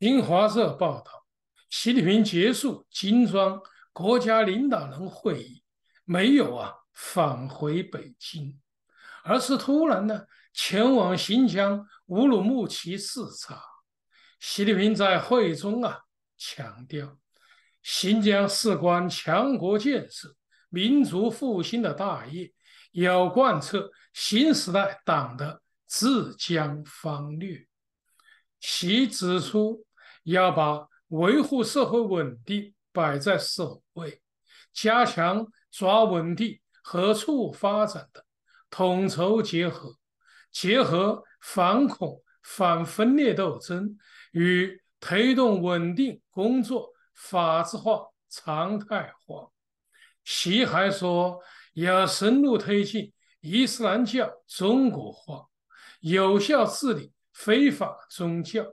新华社报道，习近平结束金砖国家领导人会议，没有啊，返回北京，而是突然呢，前往新疆乌鲁木齐视察。习近平在会中啊，强调，新疆事关强国建设、民族复兴的大业，要贯彻新时代党的治疆方略。习指出。要把维护社会稳定摆在首位，加强抓稳定和促发展的统筹结合，结合反恐反分裂斗争与推动稳定工作法治化常态化。习还说，要深入推进伊斯兰教中国化，有效治理非法宗教，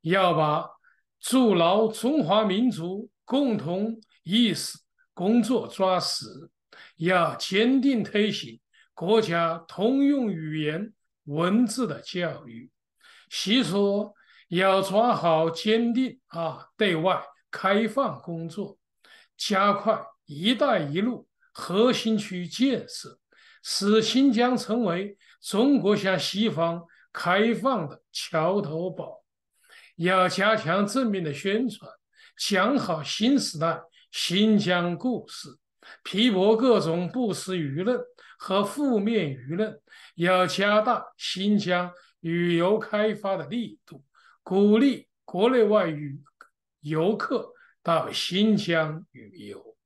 要把。筑牢中华民族共同意识工作抓实，要坚定推行国家通用语言文字的教育，习说要抓好，坚定啊，对外开放工作，加快“一带一路”核心区建设，使新疆成为中国向西方开放的桥头堡。要加强正面的宣传，讲好新时代新疆故事，批驳各种不实舆论和负面舆论。要加大新疆旅游开发的力度，鼓励国内外旅游客到新疆旅游。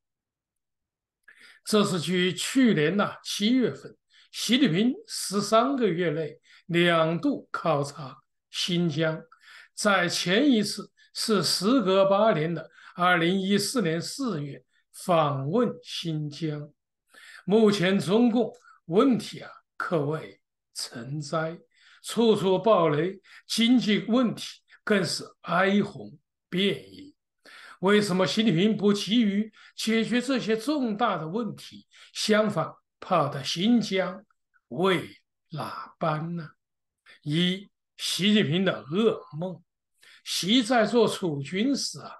这是据去年呐七月份，习近平十三个月内两度考察新疆。在前一次是时隔八年的二零一四年四月访问新疆，目前中共问题啊可谓成灾，处处暴雷，经济问题更是哀鸿遍野。为什么习近平不急于解决这些重大的问题，相反跑到新疆，为哪般呢？一，习近平的噩梦。习在做楚军时啊，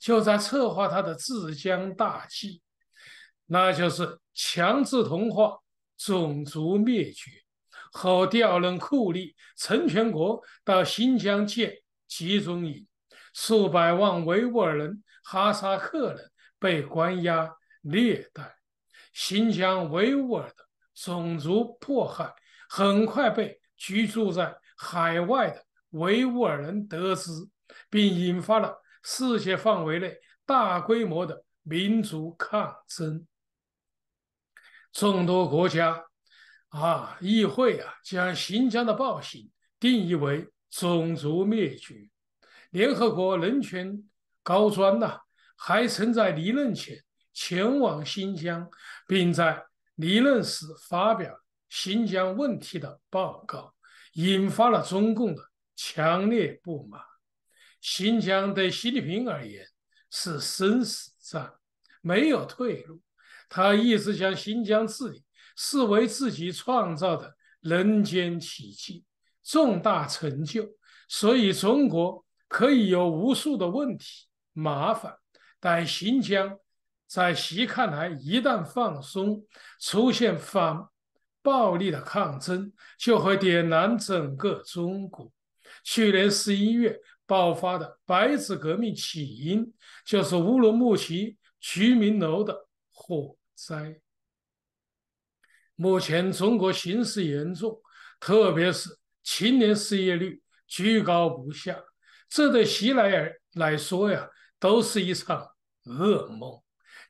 就在策划他的治疆大计，那就是强制同化、种族灭绝。后调任酷吏，成全国到新疆建集中营，数百万维吾尔人、哈萨克人被关押、虐待。新疆维吾尔的种族迫害很快被居住在海外的。维吾尔人得知，并引发了世界范围内大规模的民族抗争。众多国家啊，议会啊，将新疆的暴行定义为种族灭绝。联合国人权高专呐，还曾在离任前前往新疆，并在离任时发表新疆问题的报告，引发了中共的。强烈不满。新疆对习近平而言是生死战，没有退路。他一直将新疆治理视为自己创造的人间奇迹、重大成就。所以，中国可以有无数的问题、麻烦，但新疆在习看来，一旦放松，出现反暴力的抗争，就会点燃整个中国。去年十一月爆发的“白纸革命”起因就是乌鲁木齐居民楼的火灾。目前中国形势严重，特别是青年失业率居高不下，这对希莱尔来说呀，都是一场噩梦。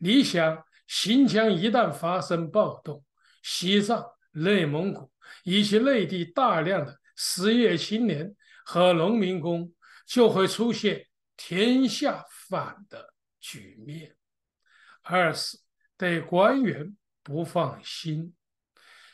你想，新疆一旦发生暴动，西藏、内蒙古以及内地大量的失业青年。和农民工就会出现天下反的局面。二是对官员不放心，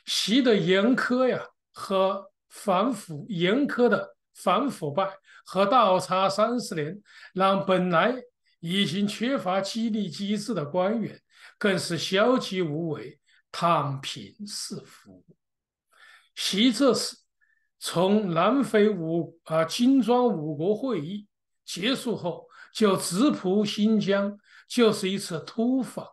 习的严苛呀和反腐严苛的反腐败和倒查三十年，让本来已经缺乏激励机制的官员更是消极无为，躺平是福。习这是。从南非五啊金砖五国会议结束后，就直扑新疆，就是一次突访。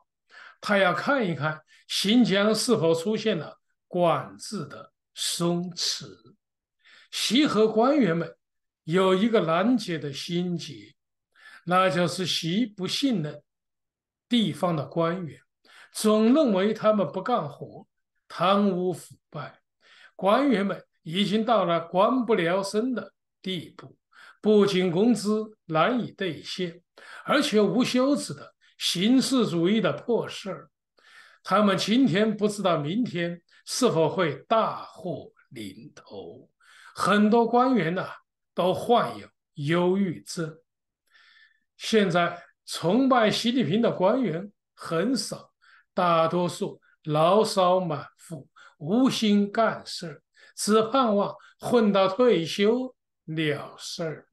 他要看一看新疆是否出现了管制的松弛。习和官员们有一个难解的心结，那就是习不信任地方的官员，总认为他们不干活、贪污腐败。官员们。已经到了官不聊生的地步，不仅工资难以兑现，而且无休止的形式主义的破事儿。他们今天不知道明天是否会大祸临头。很多官员呐都患有忧郁症。现在崇拜习近平的官员很少，大多数牢骚满腹，无心干事。只盼望混到退休了事儿，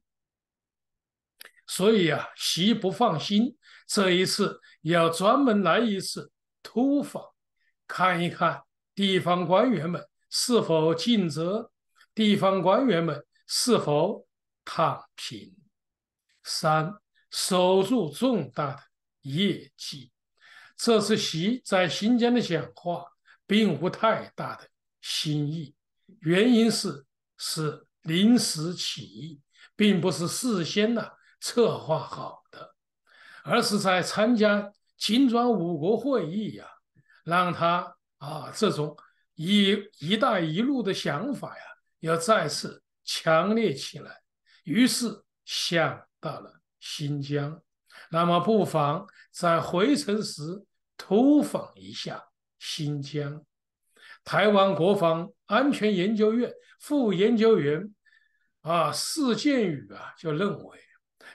所以呀，习不放心，这一次要专门来一次突访，看一看地方官员们是否尽责，地方官员们是否躺平。三守住重大的业绩。这次习在新疆的讲话并无太大的新意。原因是是临时起意，并不是事先呢策划好的，而是在参加金砖五国会议呀，让他啊这种一一带一路的想法呀，要再次强烈起来。于是想到了新疆，那么不妨在回程时突访一下新疆。台湾国防安全研究院副研究员啊，释建宇啊，就认为，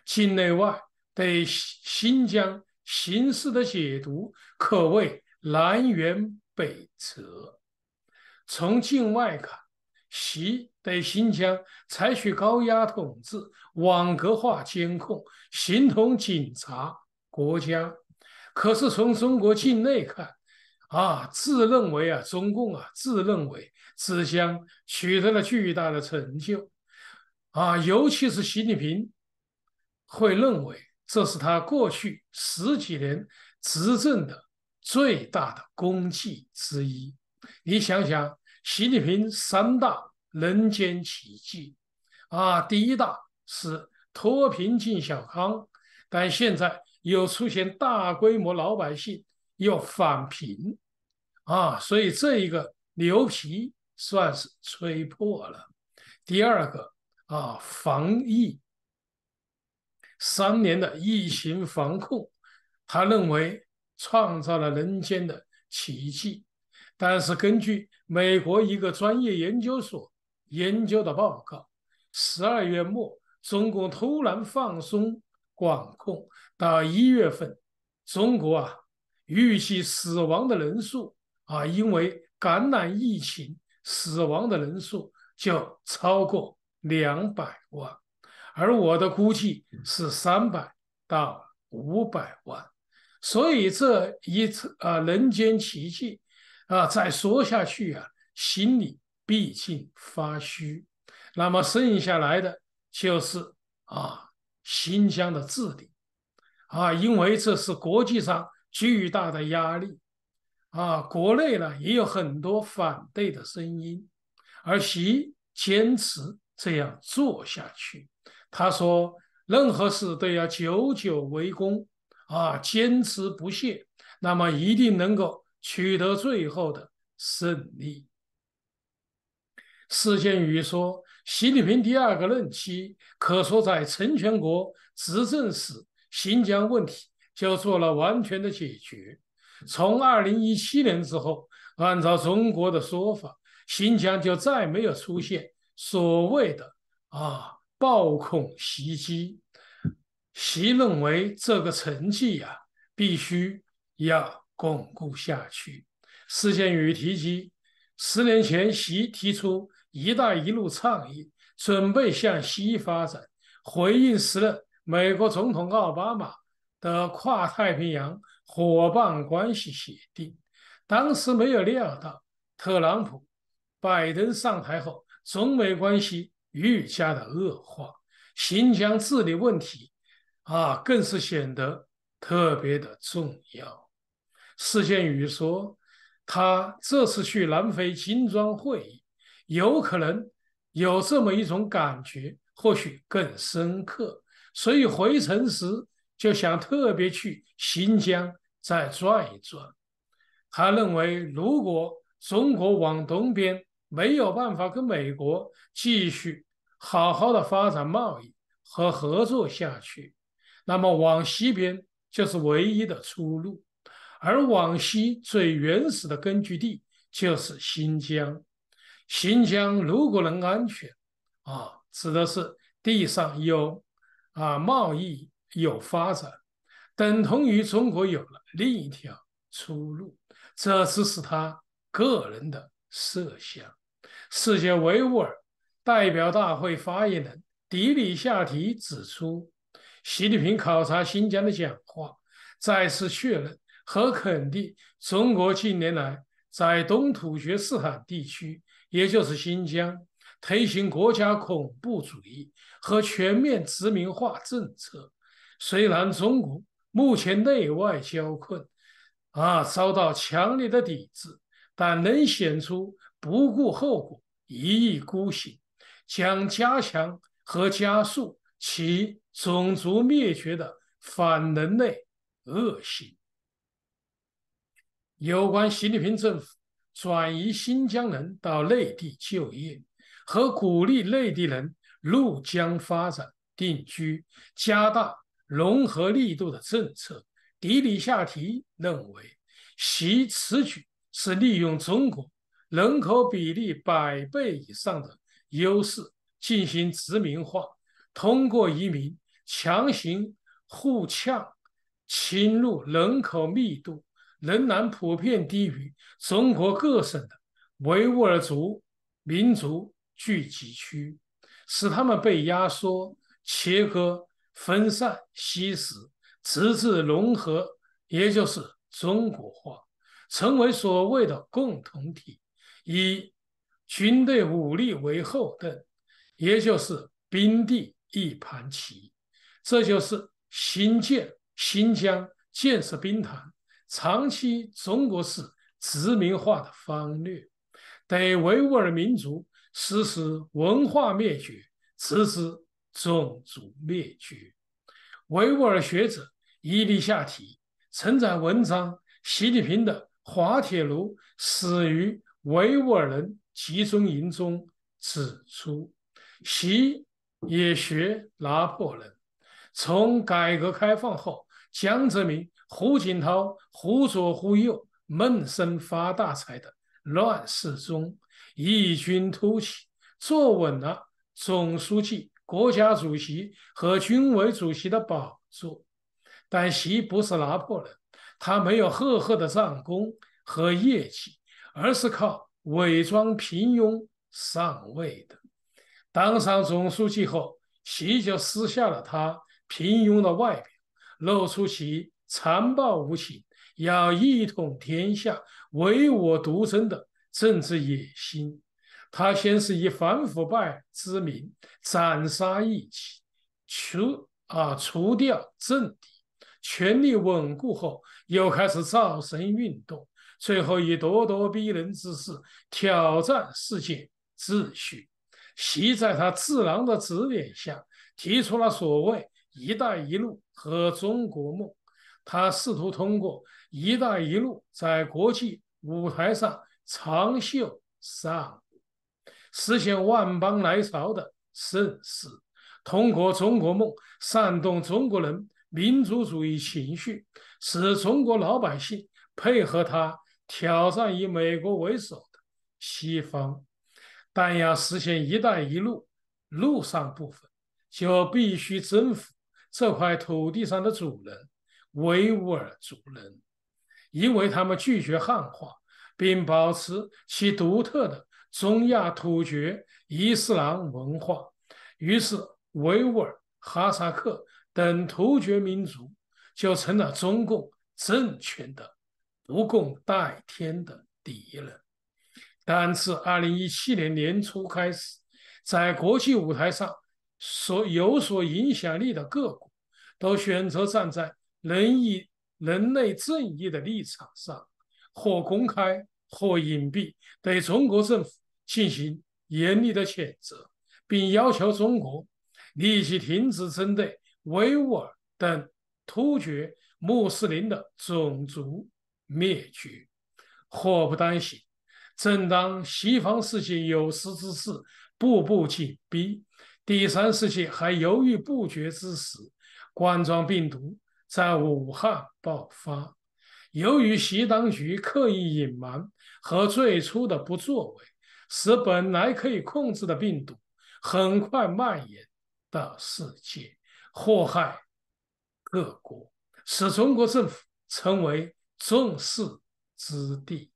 境内外对新疆形势的解读可谓南辕北辙。从境外看，习对新疆采取高压统治、网格化监控，形同警察国家；可是从中国境内看，啊，自认为啊，中共啊，自认为此乡取得了巨大的成就，啊，尤其是习近平会认为这是他过去十几年执政的最大的功绩之一。你想想，习近平三大人间奇迹，啊，第一大是脱贫进小康，但现在又出现大规模老百姓要返贫。啊，所以这一个牛皮算是吹破了。第二个啊，防疫三年的疫情防控，他认为创造了人间的奇迹。但是根据美国一个专业研究所研究的报告，十二月末中国突然放松管控，到一月份，中国啊预期死亡的人数。啊，因为感染疫情死亡的人数就超过两百万，而我的估计是三百到五百万，所以这一次啊，人间奇迹啊，再说下去啊，心里毕竟发虚。那么剩下来的就是啊，新疆的治理啊，因为这是国际上巨大的压力。啊，国内呢也有很多反对的声音，而习坚持这样做下去。他说，任何事都要久久为功，啊，坚持不懈，那么一定能够取得最后的胜利。施建宇说，习近平第二个任期，可说在成全国执政时，新疆问题就做了完全的解决。从二零一七年之后，按照中国的说法，新疆就再没有出现所谓的啊暴恐袭击。习认为这个成绩呀，必须要巩固下去。施建宇提及，十年前习提出“一带一路”倡议，准备向西发展。回应时任美国总统奥巴马的跨太平洋。伙伴关系协定，当时没有料到，特朗普、拜登上台后，中美关系愈加的恶化，新疆治理问题，啊，更是显得特别的重要。施建宇说，他这次去南非金砖会议，有可能有这么一种感觉，或许更深刻，所以回程时就想特别去新疆。再转一转，他认为，如果中国往东边没有办法跟美国继续好好的发展贸易和合作下去，那么往西边就是唯一的出路。而往西最原始的根据地就是新疆。新疆如果能安全，啊，指的是地上有，啊，贸易有发展。等同于中国有了另一条出路，这只是他个人的设想。世界维吾尔代表大会发言人迪里夏提指出，习近平考察新疆的讲话再次确认和肯定，中国近年来在东土厥斯坦地区，也就是新疆推行国家恐怖主义和全面殖民化政策。虽然中国。目前内外交困，啊，遭到强烈的抵制，但能显出不顾后果、一意孤行，将加强和加速其种族灭绝的反人类恶行。有关习近平政府转移新疆人到内地就业和鼓励内地人入疆发展定居，加大。融合力度的政策，迪里夏提认为，习此举是利用中国人口比例百倍以上的优势进行殖民化，通过移民强行互呛，侵入人口密度仍然普遍低于中国各省的维吾尔族民族聚集区，使他们被压缩切割。分散、吸食、直至融合，也就是中国化，成为所谓的共同体，以军队武力为后盾，也就是兵地一盘棋。这就是新建新疆建设兵团长期中国式殖民化的方略，对维吾尔民族实施文化灭绝、实施。种族灭绝。维吾尔学者伊利夏提曾在文章《习近平的滑铁卢》死于维吾尔人集中营中指出，习也学拿破仑。从改革开放后，江泽民、胡锦涛忽左忽右、闷声发大财的乱世中异军突起，坐稳了总书记。国家主席和军委主席的宝座，但习不是拿破仑，他没有赫赫的战功和业绩，而是靠伪装平庸上位的。当上总书记后，习就撕下了他平庸的外表，露出其残暴无情、要一统天下、唯我独尊的政治野心。他先是以反腐败之名斩杀异己，除啊除掉政敌，权力稳固后，又开始造神运动，最后以咄咄逼人之势挑战世界秩序。习在他智囊的指点下，提出了所谓“一带一路”和中国梦。他试图通过“一带一路”在国际舞台上长袖善。实现万邦来朝的盛世，通过中国梦煽动中国人民族主义情绪，使中国老百姓配合他挑战以美国为首的西方。但要实现“一带一路”路上部分，就必须征服这块土地上的主人——维吾尔族人，因为他们拒绝汉化，并保持其独特的。中亚突厥伊斯兰文化，于是维吾尔、哈萨克等突厥民族就成了中共政权的不共戴天的敌人。但自二零一七年年初开始，在国际舞台上所有所影响力的各国都选择站在仁义、人类正义的立场上，或公开或隐蔽对中国政府。进行严厉的谴责，并要求中国立即停止针对维吾尔等突厥穆斯林的种族灭绝。祸不单行，正当西方世界有识之士步步紧逼，第三世界还犹豫不决之时，冠状病毒在武汉爆发。由于习当局刻意隐瞒和最初的不作为，使本来可以控制的病毒很快蔓延到世界，祸害各国，使中国政府成为众矢之的。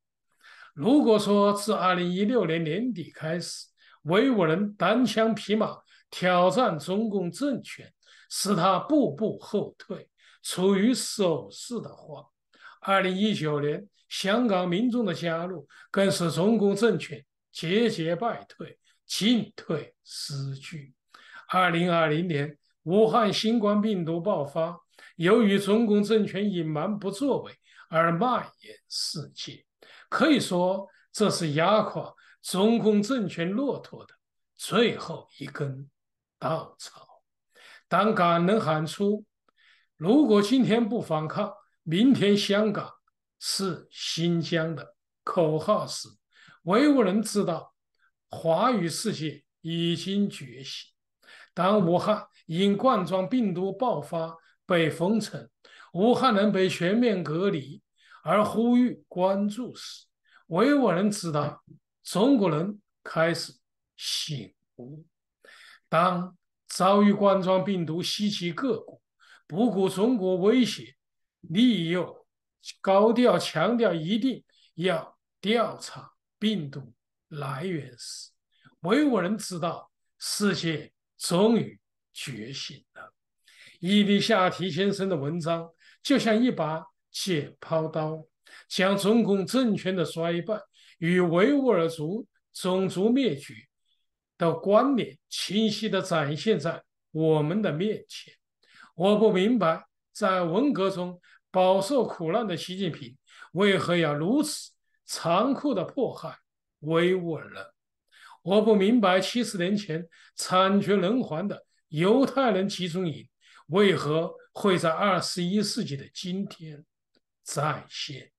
如果说自二零一六年年底开始，维吾尔人单枪匹马挑战中共政权，使他步步后退，处于守势的话，二零一九年香港民众的加入更是中共政权。节节败退，进退失据。二零二零年，武汉新冠病毒爆发，由于中共政权隐瞒不作为而蔓延世界，可以说这是压垮中共政权骆驼的最后一根稻草。当敢能喊出“如果今天不反抗，明天香港是新疆”的口号时，维吾人知道，华语世界已经觉醒。当武汉因冠状病毒爆发被封城，武汉人被全面隔离而呼吁关注时，维吾人知道中国人开始醒悟。当遭遇冠状病毒袭击各国，不顾中国威胁、利诱，高调强调一定要调查。病毒来源是，维吾人知道，世界终于觉醒了。伊利夏提先生的文章就像一把解剖刀，将中共政权的衰败与维吾尔族种族灭绝的关联清晰地展现在我们的面前。我不明白，在文革中饱受苦难的习近平为何要如此。残酷的迫害维吾尔人，我不明白七十年前惨绝人寰的犹太人集中营为何会在二十一世纪的今天再现？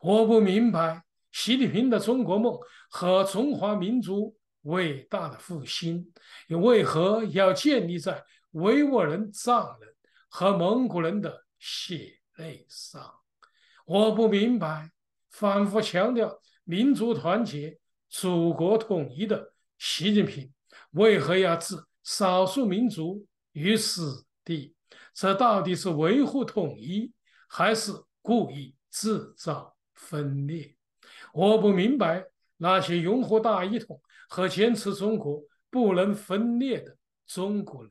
我不明白习近平的中国梦和中华民族伟大的复兴为何要建立在维吾尔人、藏人和蒙古人的血泪上？我不明白。反复强调民族团结、祖国统一的习近平，为何要置少数民族于死地？这到底是维护统一，还是故意制造分裂？我不明白那些拥护大一统和坚持中国不能分裂的中国人，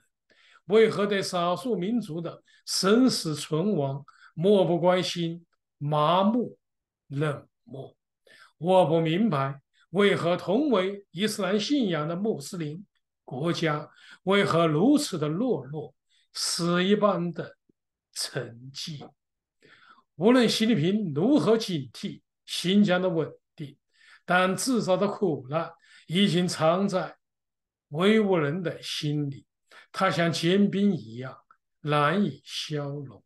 为何对少数民族的生死存亡漠不关心、麻木？冷漠，我不明白为何同为伊斯兰信仰的穆斯林国家，为何如此的懦弱、死一般的沉寂。无论习近平如何警惕新疆的稳定，但制造的苦难已经藏在维吾尔人的心里，他像坚冰一样难以消融。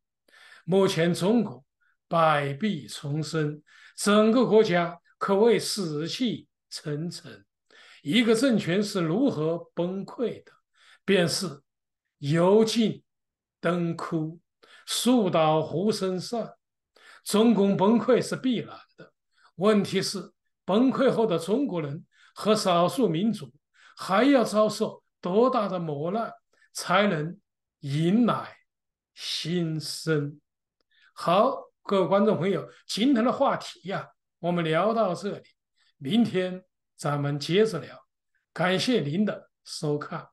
目前，中国。百弊丛生，整个国家可谓死气沉沉。一个政权是如何崩溃的，便是油尽灯枯、树倒猢狲散。中共崩溃是必然的，问题是崩溃后的中国人和少数民族还要遭受多大的磨难，才能迎来新生？好。各位观众朋友，今天的话题呀，我们聊到这里，明天咱们接着聊。感谢您的收看。